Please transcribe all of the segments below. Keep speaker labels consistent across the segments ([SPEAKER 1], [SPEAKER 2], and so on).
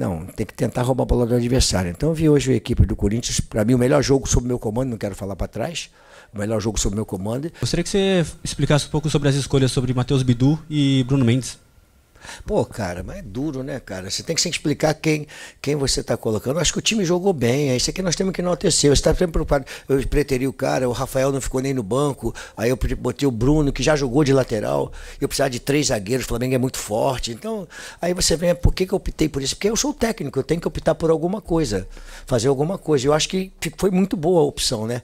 [SPEAKER 1] Não, tem que tentar roubar a bola do adversário. Então eu vi hoje a equipe do Corinthians, para mim o melhor jogo sob meu comando, não quero falar para trás, o melhor jogo sob meu comando. Gostaria que você explicasse um pouco sobre as escolhas
[SPEAKER 2] sobre Matheus Bidu e Bruno Mendes.
[SPEAKER 1] Pô, cara, mas é duro, né, cara? Você tem que se explicar quem, quem você está colocando. Acho que o time jogou bem, é isso aqui nós temos que enaltecer. Você está sempre preocupado. Eu preteri o cara, o Rafael não ficou nem no banco, aí eu botei o Bruno, que já jogou de lateral, eu precisava de três zagueiros, o Flamengo é muito forte. Então, aí você vem, ah, por que, que eu optei por isso? Porque eu sou técnico, eu tenho que optar por alguma coisa, fazer alguma coisa. Eu acho que foi muito boa a opção, né?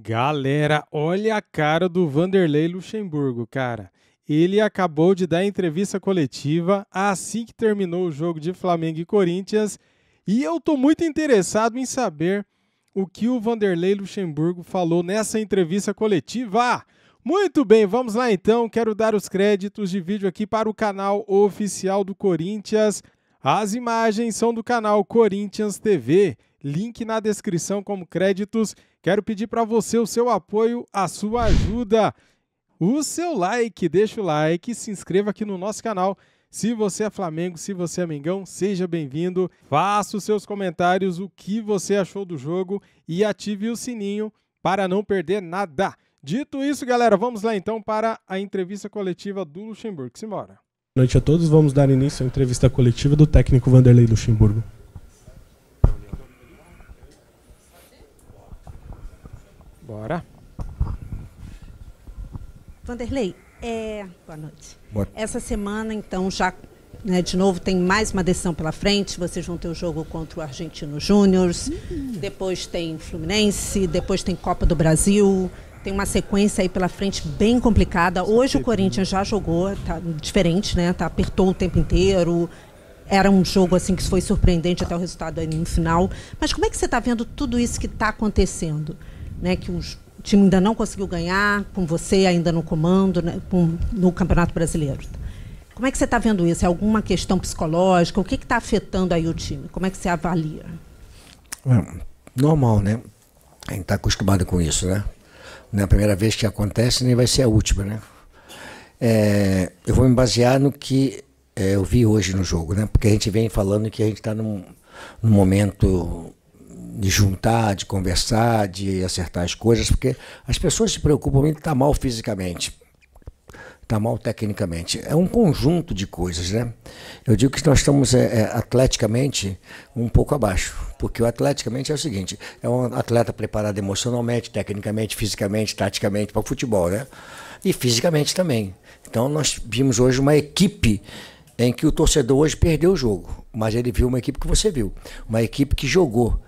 [SPEAKER 3] Galera, olha a cara do Vanderlei Luxemburgo, cara ele acabou de dar entrevista coletiva assim que terminou o jogo de Flamengo e Corinthians. E eu estou muito interessado em saber o que o Vanderlei Luxemburgo falou nessa entrevista coletiva. Muito bem, vamos lá então. Quero dar os créditos de vídeo aqui para o canal oficial do Corinthians. As imagens são do canal Corinthians TV. Link na descrição como créditos. Quero pedir para você o seu apoio, a sua ajuda o seu like, deixa o like, se inscreva aqui no nosso canal. Se você é Flamengo, se você é Mengão, seja bem-vindo. Faça os seus comentários, o que você achou do jogo e ative o sininho para não perder nada. Dito isso, galera, vamos lá então para a entrevista coletiva do Luxemburgo. Simbora. Boa noite a todos. Vamos dar início à entrevista coletiva do técnico Vanderlei Luxemburgo. Bora.
[SPEAKER 2] Vanderlei, é... boa noite. Boa. Essa semana, então, já né, de novo, tem mais uma decisão pela frente. Vocês vão ter o jogo contra o Argentino Júnior, uhum. depois tem Fluminense, depois tem Copa do Brasil. Tem uma sequência aí pela frente bem complicada. Hoje o Corinthians já jogou, tá diferente, né? Tá, apertou o tempo inteiro. Era um jogo assim que foi surpreendente até o resultado aí no final. Mas como é que você está vendo tudo isso que está acontecendo? Né? Que os o time ainda não conseguiu ganhar, com você ainda no comando, né, com, no Campeonato Brasileiro. Como é que você está vendo isso? É alguma questão psicológica? O que está afetando aí o time? Como é que você avalia?
[SPEAKER 1] É, normal, né? A gente está acostumado com isso, né? Não é a primeira vez que acontece, nem vai ser a última, né? É, eu vou me basear no que é, eu vi hoje no jogo, né? Porque a gente vem falando que a gente está num, num momento de juntar, de conversar, de acertar as coisas, porque as pessoas se preocupam em estar tá mal fisicamente, estar tá mal tecnicamente. É um conjunto de coisas, né? Eu digo que nós estamos é, é, atleticamente um pouco abaixo, porque o atleticamente é o seguinte: é um atleta preparado emocionalmente, tecnicamente, fisicamente, taticamente para o futebol, né? E fisicamente também. Então nós vimos hoje uma equipe em que o torcedor hoje perdeu o jogo, mas ele viu uma equipe que você viu, uma equipe que jogou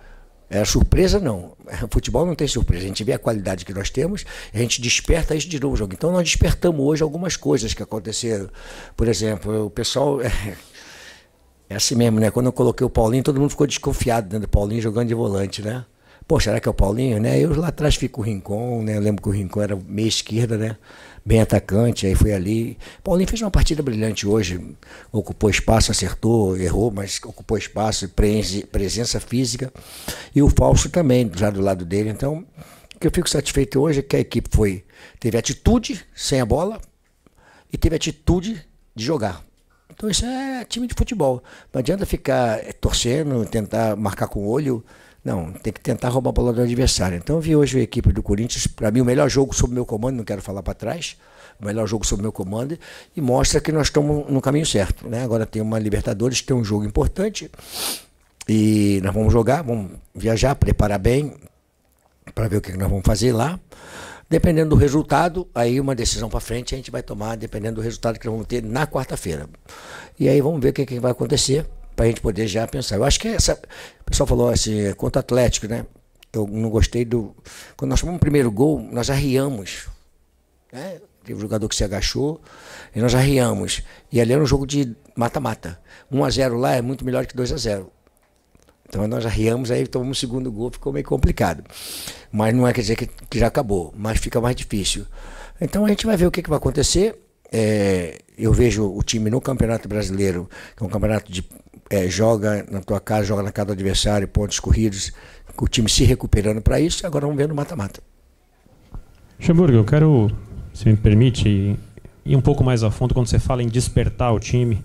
[SPEAKER 1] é, surpresa não. Futebol não tem surpresa. A gente vê a qualidade que nós temos, a gente desperta isso de novo jogo. Então nós despertamos hoje algumas coisas que aconteceram. Por exemplo, o pessoal. É, é assim mesmo, né? Quando eu coloquei o Paulinho, todo mundo ficou desconfiado dentro né? do Paulinho jogando de volante, né? Pô, será que é o Paulinho, né? Eu lá atrás fico o Rincon, né? Eu lembro que o Rincon era meia esquerda, né? bem atacante, aí foi ali. Paulinho fez uma partida brilhante hoje, ocupou espaço, acertou, errou, mas ocupou espaço, presença física. E o Falso também, já do lado dele. Então, o que eu fico satisfeito hoje é que a equipe foi teve atitude sem a bola e teve atitude de jogar. Então isso é time de futebol. Não adianta ficar torcendo, tentar marcar com o olho. Não, tem que tentar roubar a bola do adversário. Então eu vi hoje a equipe do Corinthians, para mim o melhor jogo sob meu comando, não quero falar para trás, o melhor jogo sob meu comando, e mostra que nós estamos no caminho certo. Né? Agora tem uma Libertadores, tem um jogo importante, e nós vamos jogar, vamos viajar, preparar bem, para ver o que nós vamos fazer lá. Dependendo do resultado, aí uma decisão para frente a gente vai tomar, dependendo do resultado que nós vamos ter na quarta-feira. E aí vamos ver o que, que vai acontecer para a gente poder já pensar. Eu acho que essa. O pessoal falou assim, quanto Atlético, né? Eu não gostei do. Quando nós tomamos o primeiro gol, nós arriamos. Né? Teve um jogador que se agachou e nós arriamos. E ali era um jogo de mata-mata. 1x0 lá é muito melhor que 2x0. Então nós arriamos, aí tomamos o segundo gol, ficou meio complicado. Mas não é quer dizer que, que já acabou, mas fica mais difícil. Então a gente vai ver o que, que vai acontecer. É, eu vejo o time no Campeonato Brasileiro, que é um campeonato de é, joga na tua casa, joga na casa do adversário, pontos corridos, o time se recuperando para isso, agora vamos ver no mata-mata.
[SPEAKER 2] Chamburgo, eu quero, se me permite, ir um pouco mais a fundo quando você fala em despertar o time.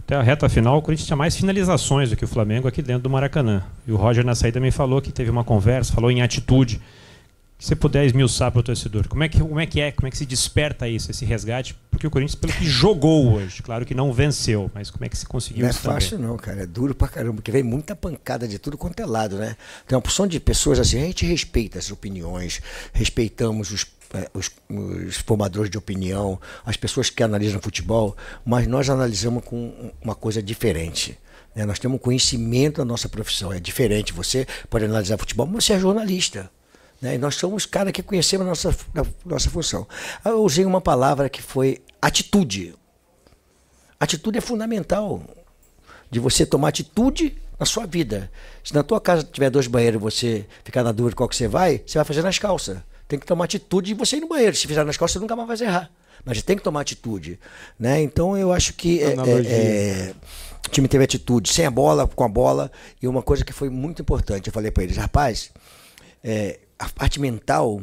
[SPEAKER 2] Até a reta final, o Corinthians tinha mais finalizações do que o Flamengo aqui dentro do Maracanã. E o Roger na saída também falou que teve uma conversa, falou em atitude que você puder esmiuçar para o torcedor. Como é, que, como é que é, como é que se desperta isso, esse resgate? Porque o Corinthians, pelo que jogou hoje, claro que não venceu, mas como é que se conseguiu isso Não é fácil também?
[SPEAKER 1] não, cara, é duro pra caramba, porque vem muita pancada de tudo quanto é lado, né? Tem uma porção de pessoas assim, a gente respeita as opiniões, respeitamos os é, os, os, formadores de opinião, as pessoas que analisam futebol, mas nós analisamos com uma coisa diferente. Né? Nós temos conhecimento da nossa profissão, é diferente. Você pode analisar futebol, mas você é jornalista. Né? nós somos caras que conhecemos a nossa, a nossa função. Ah, eu usei uma palavra que foi atitude. Atitude é fundamental. De você tomar atitude na sua vida. Se na tua casa tiver dois banheiros e você ficar na dúvida qual que você vai, você vai fazer nas calças. Tem que tomar atitude de você ir no banheiro. Se fizer nas calças, você nunca mais vai errar. Mas tem que tomar atitude. Né? Então eu acho que é, é, é o time teve atitude, sem a bola, com a bola. E uma coisa que foi muito importante, eu falei para eles, rapaz, é, a parte mental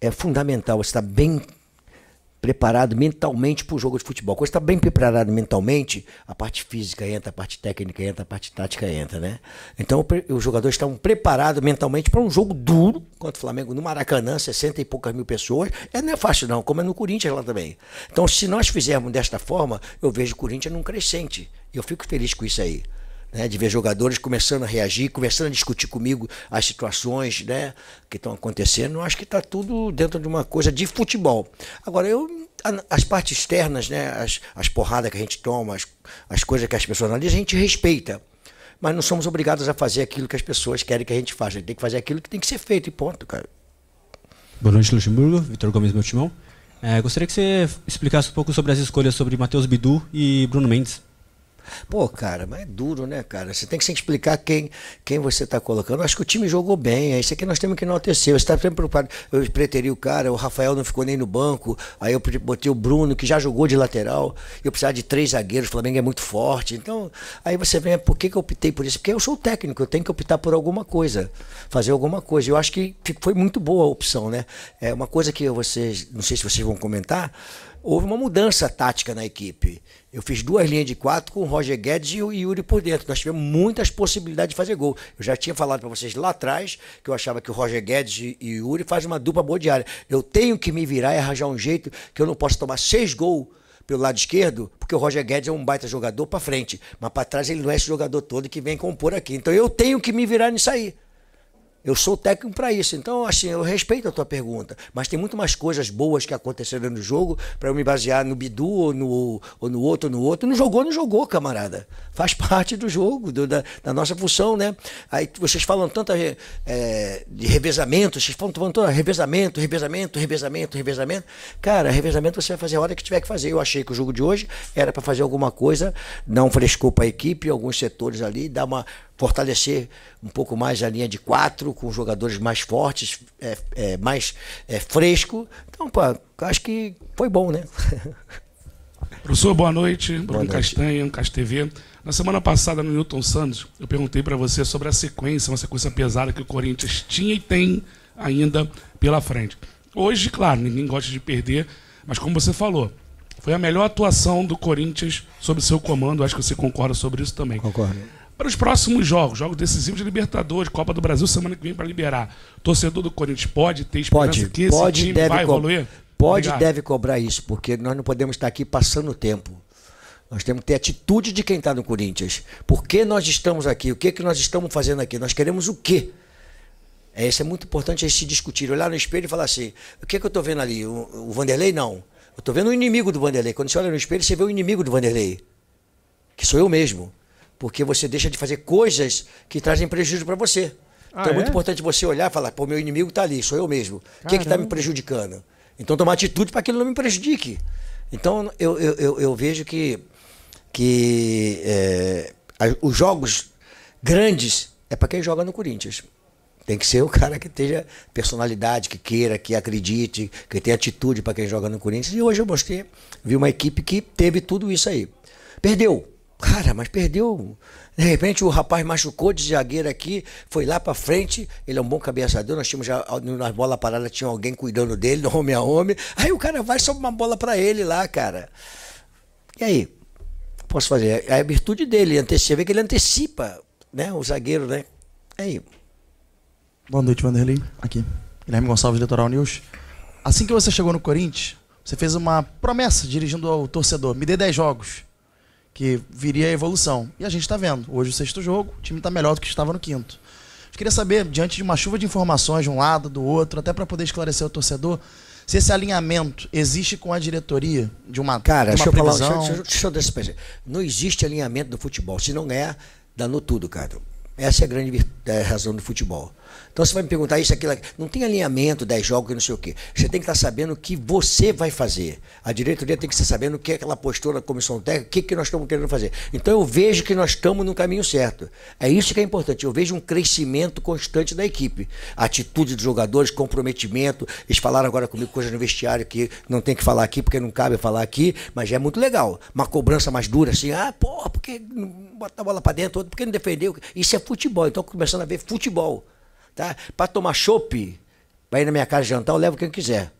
[SPEAKER 1] é fundamental. Você está bem preparado mentalmente para o jogo de futebol. Quando você está bem preparado mentalmente, a parte física entra, a parte técnica entra, a parte tática entra, né? Então os jogadores estão preparados mentalmente para um jogo duro contra o Flamengo no Maracanã, 60 e poucas mil pessoas. É, não é fácil não, como é no Corinthians lá também. Então se nós fizermos desta forma, eu vejo o Corinthians num crescente. Eu fico feliz com isso aí né, de ver jogadores começando a reagir, começando a discutir comigo as situações né, que estão acontecendo. Eu acho que está tudo dentro de uma coisa de futebol. Agora, eu, as partes externas, né, as, as porradas que a gente toma, as, as coisas que as pessoas analisam, a gente respeita. Mas não somos obrigados a fazer aquilo que as pessoas querem que a gente faça. A gente tem que fazer aquilo que tem que ser feito e ponto, cara. Boa noite, Luxemburgo. Vitor Gomes, meu timão. É, gostaria que você explicasse um pouco sobre as escolhas sobre Matheus Bidu e Bruno Mendes. Pô, cara, mas é duro, né, cara? Você tem que se explicar quem, quem você está colocando. Acho que o time jogou bem, é isso aqui nós temos que enaltecer. Você está sempre preocupado. Eu preteri o cara, o Rafael não ficou nem no banco, aí eu botei o Bruno, que já jogou de lateral, eu precisava de três zagueiros, o Flamengo é muito forte. Então, aí você vê, por que, que eu optei por isso? Porque eu sou técnico, eu tenho que optar por alguma coisa, fazer alguma coisa. Eu acho que foi muito boa a opção, né? É uma coisa que vocês, não sei se vocês vão comentar, houve uma mudança tática na equipe. Eu fiz duas linhas de quatro com o Roger Guedes e o Yuri por dentro. Nós tivemos muitas possibilidades de fazer gol. Eu já tinha falado para vocês lá atrás que eu achava que o Roger Guedes e o Yuri fazem uma dupla boa de área. Eu tenho que me virar e arranjar um jeito que eu não posso tomar seis gols pelo lado esquerdo, porque o Roger Guedes é um baita jogador para frente, mas para trás ele não é esse jogador todo que vem compor aqui. Então eu tenho que me virar nisso aí. Eu sou técnico para isso. Então, assim, eu respeito a tua pergunta. Mas tem muito mais coisas boas que aconteceram no jogo para eu me basear no Bidu ou no, ou no outro, no outro. Não jogou, não jogou, camarada. Faz parte do jogo, do, da, da, nossa função, né? Aí vocês falam tanto é, de revezamento, vocês falam, todo tanto revezamento, revezamento, revezamento, revezamento. Cara, revezamento você vai fazer a hora que tiver que fazer. Eu achei que o jogo de hoje era para fazer alguma coisa, dar um para a equipe, alguns setores ali, dar uma fortalecer um pouco mais a linha de quatro, com jogadores mais fortes, é, é, mais é, fresco. Então, pô, acho que foi bom, né? Professor, boa noite. Boa Bruno noite. Castanha, Ancas TV. Na semana passada, no Newton
[SPEAKER 3] Santos, eu perguntei para você sobre a sequência, uma sequência pesada que o Corinthians tinha e tem ainda pela frente. Hoje, claro, ninguém gosta de perder, mas como você falou, foi a melhor atuação do Corinthians sob seu comando. Acho que você concorda sobre isso também. Concordo para os próximos jogos, jogos decisivos de Libertadores, Copa do Brasil, semana que vem para liberar. Torcedor do
[SPEAKER 1] Corinthians pode ter esperança pode, que esse pode, time vai evoluir? Pode e deve cobrar isso, porque nós não podemos estar aqui passando o tempo. Nós temos que ter atitude de quem está no Corinthians. Por que nós estamos aqui? O que, que nós estamos fazendo aqui? Nós queremos o quê? É, isso é muito importante a gente se discutir. Olhar no espelho e falar assim: o que, que eu estou vendo ali? O, o Vanderlei? Não. Eu estou vendo o inimigo do Vanderlei. Quando você olha no espelho, você vê o inimigo do Vanderlei, que sou eu mesmo. Porque você deixa de fazer coisas que trazem prejuízo para você. Ah, então é, ah, é, muito importante você olhar e falar, pô, meu inimigo está ali, sou eu mesmo. O que é está me prejudicando? Então tomar atitude para que ele não me prejudique. Então eu, eu, eu, eu vejo que, que é, os jogos grandes é para quem joga no Corinthians. Tem que ser o cara que tenha personalidade, que queira, que acredite, que tenha atitude para quem joga no Corinthians. E hoje eu mostrei, vi uma equipe que teve tudo isso aí. Perdeu, Cara, mas perdeu. De repente o rapaz machucou de zagueiro aqui, foi lá pra frente. Ele é um bom cabeçador. Nós tínhamos já nas bolas paradas, tinha alguém cuidando dele, homem a homem. Aí o cara vai sobe uma bola pra ele lá, cara. E aí? Posso fazer? É a virtude dele. Você vê que ele antecipa né, o zagueiro, né? É aí.
[SPEAKER 2] Boa noite, Vanderlei. Aqui. Guilherme Gonçalves, Litoral News. Assim que você chegou no Corinthians, você fez uma promessa dirigindo ao torcedor: me dê 10 jogos que viria a evolução. E a gente está vendo. Hoje o sexto jogo, o time está melhor do que estava no quinto. Eu queria saber, diante de uma chuva de informações de um lado, do
[SPEAKER 1] outro, até para poder esclarecer o torcedor, se esse alinhamento existe com a diretoria de uma Cara, de uma deixa, previsão... eu falar, deixa, deixa, deixa eu falar, deixa, eu Não existe alinhamento do futebol. Se não é danou tudo, cara. Essa é a grande é, razão do futebol. Então você vai me perguntar isso, aquilo, não tem alinhamento, 10 jogos, não sei o quê. Você tem que estar sabendo o que você vai fazer. A diretoria tem que estar sabendo o que é aquela postura da comissão técnica, o que, que nós estamos querendo fazer. Então eu vejo que nós estamos no caminho certo. É isso que é importante. Eu vejo um crescimento constante da equipe. A atitude dos jogadores, comprometimento. Eles falaram agora comigo coisas no vestiário que não tem que falar aqui, porque não cabe falar aqui, mas é muito legal. Uma cobrança mais dura, assim, ah, porra, porque não bota a bola para dentro, Por porque não defendeu. Isso é futebol, então começando a ver futebol. Tá? Para tomar chopp, para ir na minha casa jantar, eu levo quem quiser.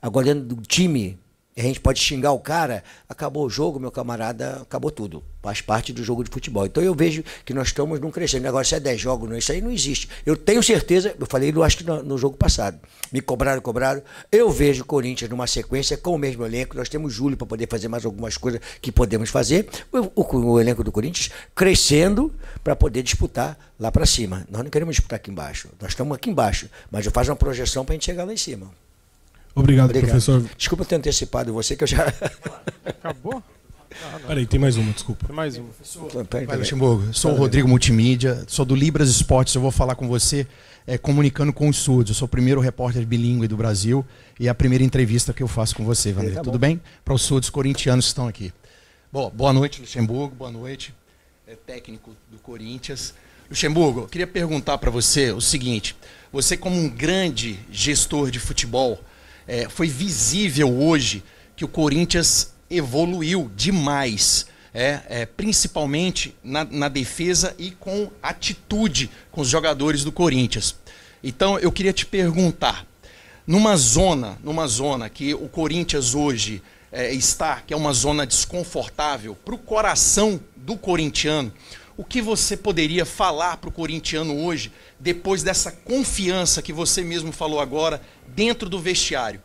[SPEAKER 1] Agora dentro do time, a gente pode xingar o cara, acabou o jogo, meu camarada, acabou tudo. Faz parte do jogo de futebol. Então eu vejo que nós estamos num crescendo. Agora, se é 10 jogos, não, isso aí não existe. Eu tenho certeza, eu falei, eu acho que no, no, jogo passado. Me cobraram, cobraram. Eu vejo o Corinthians numa sequência com o mesmo elenco. Nós temos julho para poder fazer mais algumas coisas que podemos fazer. O, o, o elenco do Corinthians crescendo para poder disputar lá para cima. Nós não queremos disputar aqui embaixo. Nós estamos aqui embaixo. Mas eu faço uma projeção para a gente chegar lá em cima.
[SPEAKER 3] Obrigado, Obrigado, professor.
[SPEAKER 1] Desculpa ter antecipado você, que eu já. Acabou?
[SPEAKER 2] Ah, Peraí, tem mais uma, desculpa. Tem
[SPEAKER 1] mais uma. professor
[SPEAKER 3] Luxemburgo. Sou o Rodrigo
[SPEAKER 2] Multimídia, sou do Libras Esportes. Eu vou falar com você é, comunicando com os surdos. Eu sou o primeiro repórter bilíngue do Brasil e é a primeira entrevista que eu faço com você, Vander. Tá Tudo bem? Para os surdos corintianos que estão aqui. Bom, boa noite, Luxemburgo. Boa noite, é, técnico do Corinthians. Luxemburgo, eu queria perguntar para você o seguinte: você, como um grande gestor de futebol, é, foi visível hoje que o Corinthians evoluiu demais. É, é, principalmente na, na, defesa e com atitude com os jogadores do Corinthians. Então eu queria te perguntar, numa zona, numa zona que o Corinthians hoje é, está, que é uma zona desconfortável para o coração do corintiano, o que você poderia falar para o corintiano hoje, depois dessa confiança que você mesmo falou agora, dentro do vestiário?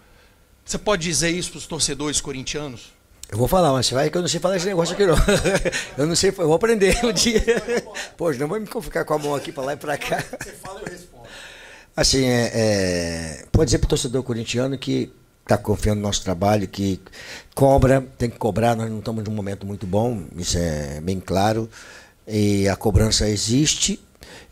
[SPEAKER 2] Você pode dizer isso para os torcedores corintianos?
[SPEAKER 1] Eu vou falar, mas você vai que eu não sei falar esse negócio aqui não. Eu não sei, eu vou aprender um dia. Pô, não vou me ficar com a mão aqui para lá e para cá. Você fala, eu respondo. Assim, é, é, pode dizer para o torcedor corintiano que está confiando no nosso trabalho, que cobra, tem que cobrar, nós não estamos num momento muito bom, isso é bem claro e a cobrança existe.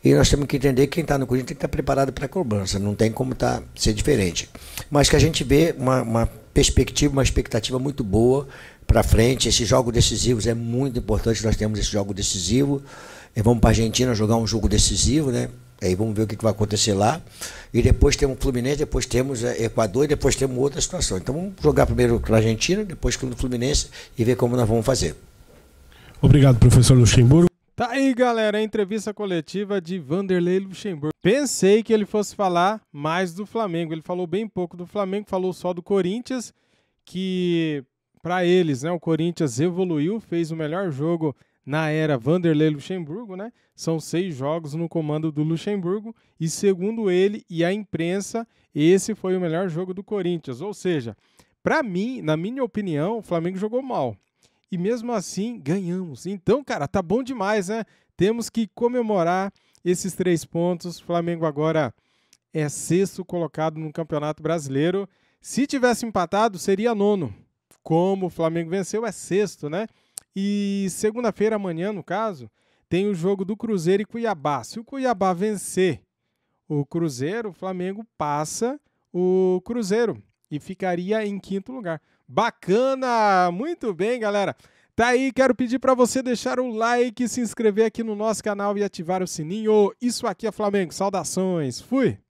[SPEAKER 1] E nós temos que entender que quem está no Corinthians tem que estar tá preparado para a cobrança, não tem como tá, ser diferente. Mas que a gente vê uma, uma perspectiva, uma expectativa muito boa para frente. Esse jogo decisivo é muito importante, nós temos esse jogo decisivo. E vamos para a Argentina jogar um jogo decisivo, né? Aí vamos ver o que vai acontecer lá. E depois temos Fluminense, depois temos é, Equador e depois temos outra situação. Então vamos jogar primeiro com a Argentina, depois com o Fluminense e ver como nós vamos fazer.
[SPEAKER 3] Obrigado, professor Luxemburgo.
[SPEAKER 1] Tá aí, galera,
[SPEAKER 3] a entrevista coletiva de Vanderlei Luxemburgo. Pensei que ele fosse falar mais do Flamengo. Ele falou bem pouco do Flamengo, falou só do Corinthians, que para eles, né, o Corinthians evoluiu, fez o melhor jogo na era Vanderlei Luxemburgo, né? São seis jogos no comando do Luxemburgo e segundo ele e a imprensa, esse foi o melhor jogo do Corinthians. Ou seja, para mim, na minha opinião, o Flamengo jogou mal e mesmo assim ganhamos. Então, cara, tá bom demais, né? Temos que comemorar esses três pontos. O Flamengo agora é sexto colocado no Campeonato Brasileiro. Se tivesse empatado, seria nono. Como o Flamengo venceu, é sexto, né? E segunda-feira, amanhã, no caso, tem o jogo do Cruzeiro e Cuiabá. Se o Cuiabá vencer o Cruzeiro, o Flamengo passa o Cruzeiro e ficaria em quinto lugar. Bacana! Muito bem, galera. Tá aí, quero pedir para você deixar o like, se inscrever aqui no nosso canal e ativar o sininho. Isso aqui é Flamengo. Saudações. Fui.